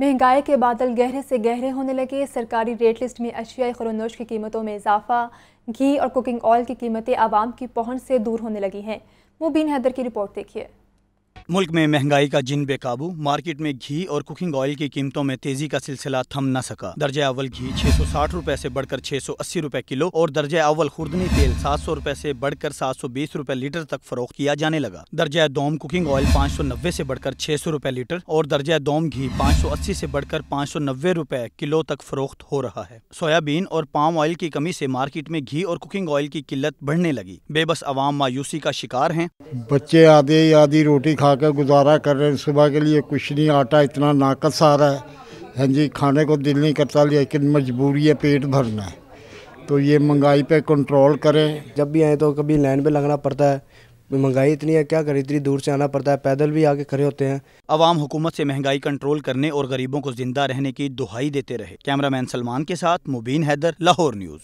महंगाई के बादल गहरे से गहरे होने लगे सरकारी रेट लिस्ट में अशियाई खरोनोश की कीमतों में इजाफा घी और कुकिंग ऑयल की कीमतें आवाम की पहुंच से दूर होने लगी हैं मुबीन हैदर की रिपोर्ट देखिए मुल्क में महंगाई का जिन बेकाबू मार्केट में घी और कुकिंग ऑयल की कीमतों में तेजी का सिलसिला थम न सका दर्जा अव्वल घी छह सौ साठ रूपए ऐसी बढ़कर छह सौ अस्सी रूपए किलो और दर्जा अव्वल खुर्दनी तेल सात सौ रूपए ऐसी बढ़कर सात सौ बीस रूपए लीटर तक फरोख किया जाने लगा दर्जा दोम कुकिंग ऑयल पाँच सौ नब्बे ऐसी बढ़कर छह सौ रूपए लीटर और दर्जा दोम घी पाँच सौ अस्सी ऐसी बढ़कर पाँच सौ नब्बे रूपए किलो तक फरोख्त हो रहा है सोयाबीन और पाम ऑयल की कमी ऐसी मार्केट में घी और कुकिंग ऑयल की किल्लत बढ़ने लगी बेबस आवाम मायूसी का शिकार है बच्चे आधे आधी रोटी खा के गुजारा कर रहे हैं सुबह के लिए कुछ नहीं आटा इतना नाकस आ रहा है हाँ जी खाने को दिल नहीं करता लेकिन मजबूरी है पेट भरना है तो ये महंगाई पे कंट्रोल करें जब भी आए तो कभी लाइन पे लगना पड़ता है महंगाई इतनी है क्या करें इतनी दूर से आना पड़ता है पैदल भी आके खड़े होते हैं अवाम हुकूमत से महंगाई कंट्रोल करने और गरीबों को जिंदा रहने की दुहाई देते रहे कैमरामैन सलमान के साथ मुबीन हैदर लाहौर न्यूज़